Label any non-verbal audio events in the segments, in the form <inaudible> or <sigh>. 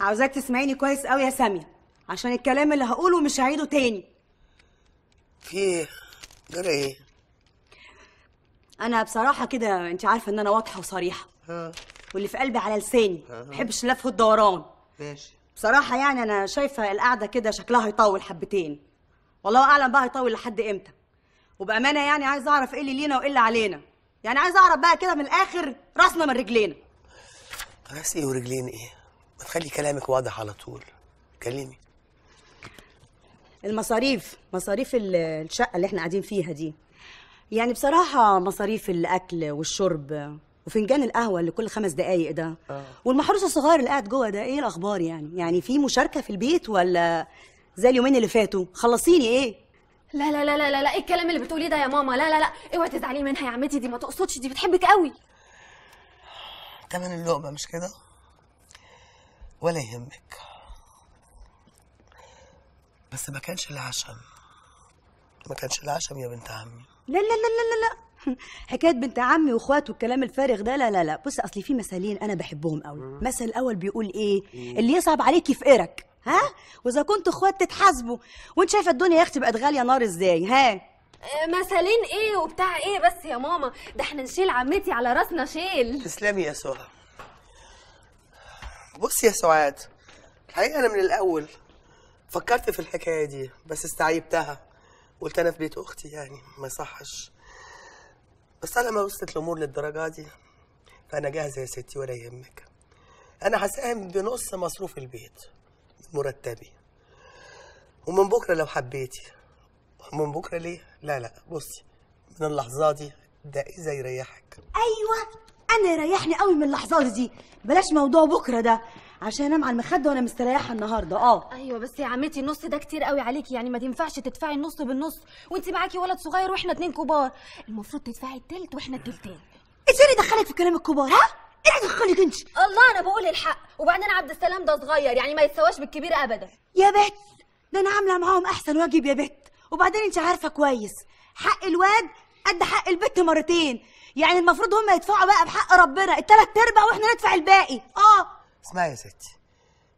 عاوزاك تسمعيني كويس قوي يا ساميه عشان الكلام اللي هقوله مش هعيده تاني في ايه جرى ايه انا بصراحه كده انت عارفه ان انا واضحه وصريحه ها. واللي في قلبي على لساني ما بحبش اللف والدوران ماشي بصراحه يعني انا شايفه القعده كده شكلها هيطول حبتين والله اعلم بقى هيطول لحد امتى وبامانه يعني عايز اعرف ايه اللي لينا وايه اللي علينا يعني عايز اعرف بقى كده من الاخر راسنا من رجلينا راس ايه ورجلين ايه ما تخلي كلامك واضح على طول كلمي المصاريف مصاريف الشقه اللي احنا قاعدين فيها دي يعني بصراحه مصاريف الاكل والشرب وفنجان القهوه اللي كل خمس دقايق ده آه. والمحروس الصغير اللي قاعد جوه ده ايه الاخبار يعني يعني في مشاركه في البيت ولا زي اليومين اللي فاتوا خلصيني ايه لا لا لا لا لا, لا. ايه الكلام اللي بتقوليه ده يا ماما لا لا لا اوعي إيه تزعلي منها يا عمتي دي ما تقصدش دي بتحبك قوي تمن اللقمه مش كده ولا يهمك بس ما كانش العشم ما كانش العشم يا بنت عمي لا لا لا لا لا لا <laughs> حكايه بنت عمي واخواته والكلام الفارغ ده لا لا لا بص اصل في مثالين انا بحبهم قوي المثل الاول بيقول ايه اللي يصعب عليك يفقرك ها واذا كنت اخوات تتحاسبوا وانت شايفه الدنيا يا اختي بقت غاليه نار ازاي ها آه، مثالين ايه وبتاع ايه بس يا ماما ده احنا نشيل عمتي على راسنا شيل تسلمي يا سهى بص يا سعاد الحقيقه انا من الاول فكرت في الحكايه دي بس استعيبتها قلت انا في بيت اختي يعني ما يصحش بس أنا لما وصلت الامور للدرجه دي فانا جاهزه يا ستي ولا يهمك انا هساهم بنص مصروف البيت مرتبي ومن بكره لو حبيتي من بكره ليه لا لا بصي من اللحظه دي ده اذا يريحك ايوه انا يريحني قوي من اللحظات دي بلاش موضوع بكره ده عشان انام على المخده وانا مستريحه النهارده اه ايوه بس يا عمتي النص ده كتير قوي عليكي يعني ما تنفعش تدفعي النص بالنص وانت معاكي ولد صغير واحنا اتنين كبار المفروض تدفعي التلت واحنا التلتين ايه اللي دخلك في كلام الكبار ها ايه دخلك انت الله انا بقول الحق وبعدين عبد السلام ده صغير يعني ما يتسواش بالكبير ابدا يا بت ده انا عامله معاهم احسن واجب يا بت وبعدين انت عارفه كويس حق الواد قد حق البت مرتين يعني المفروض هم يدفعوا بقى بحق ربنا التلات ارباع واحنا ندفع الباقي اه اسمعي يا ستي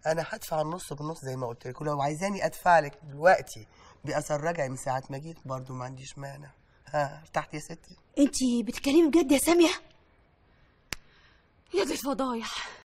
انا هدفع النص بالنص زي ما قلت لك ولو عايزاني ادفع لك دلوقتي باثر رجعي من ساعه ما جيت برضه ما عنديش مانع ها ارتحتي يا ستي انت بتتكلمي بجد يا ساميه يا دي الفضايح